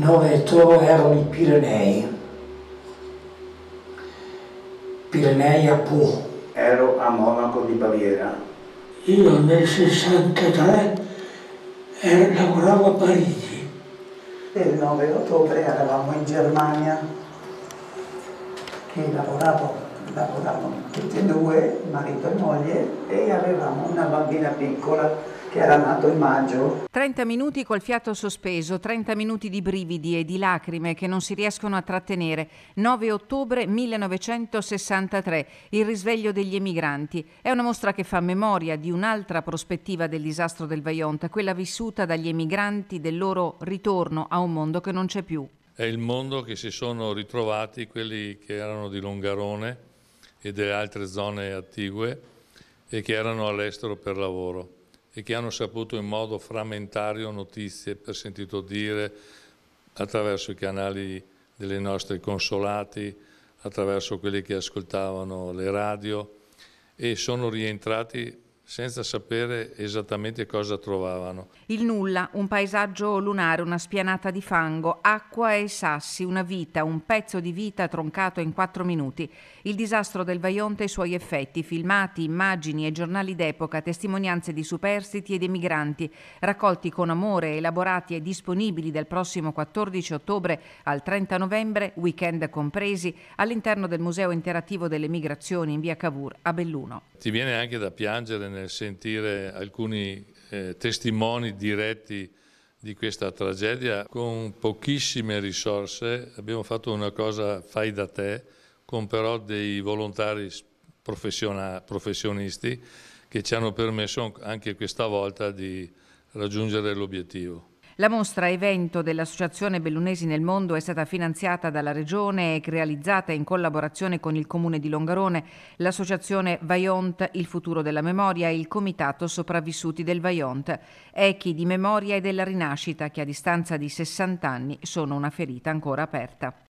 Noveto erano i Pirenei. Pirenei a Pau. Ero a Monaco di Baviera. Io nel 63 ero, lavoravo a Parigi. Il 9 ottobre eravamo in Germania che lavoravo, lavoravamo tutti e due, marito e moglie, e avevamo una bambina piccola che era nato in maggio. 30 minuti col fiato sospeso, 30 minuti di brividi e di lacrime che non si riescono a trattenere. 9 ottobre 1963, il risveglio degli emigranti. È una mostra che fa memoria di un'altra prospettiva del disastro del Vajont, quella vissuta dagli emigranti del loro ritorno a un mondo che non c'è più. È il mondo che si sono ritrovati quelli che erano di Longarone e delle altre zone attigue e che erano all'estero per lavoro e che hanno saputo in modo frammentario notizie per sentito dire attraverso i canali delle nostre consolati, attraverso quelli che ascoltavano le radio e sono rientrati senza sapere esattamente cosa trovavano. Il nulla, un paesaggio lunare, una spianata di fango, acqua e sassi, una vita, un pezzo di vita troncato in quattro minuti. Il disastro del Vaionte e i suoi effetti, filmati, immagini e giornali d'epoca, testimonianze di superstiti ed emigranti, raccolti con amore, elaborati e disponibili dal prossimo 14 ottobre al 30 novembre, weekend compresi, all'interno del Museo Interattivo delle Migrazioni in via Cavour a Belluno. Ti viene anche da piangere nel eh, sentire alcuni eh, testimoni diretti di questa tragedia. Con pochissime risorse abbiamo fatto una cosa fai da te, con però dei volontari professionisti che ci hanno permesso anche questa volta di raggiungere l'obiettivo. La mostra evento dell'Associazione Bellunesi nel Mondo è stata finanziata dalla Regione e realizzata in collaborazione con il Comune di Longarone, l'Associazione Vaiont Il Futuro della Memoria e il Comitato Sopravvissuti del Vaiont, echi di memoria e della rinascita che a distanza di 60 anni sono una ferita ancora aperta.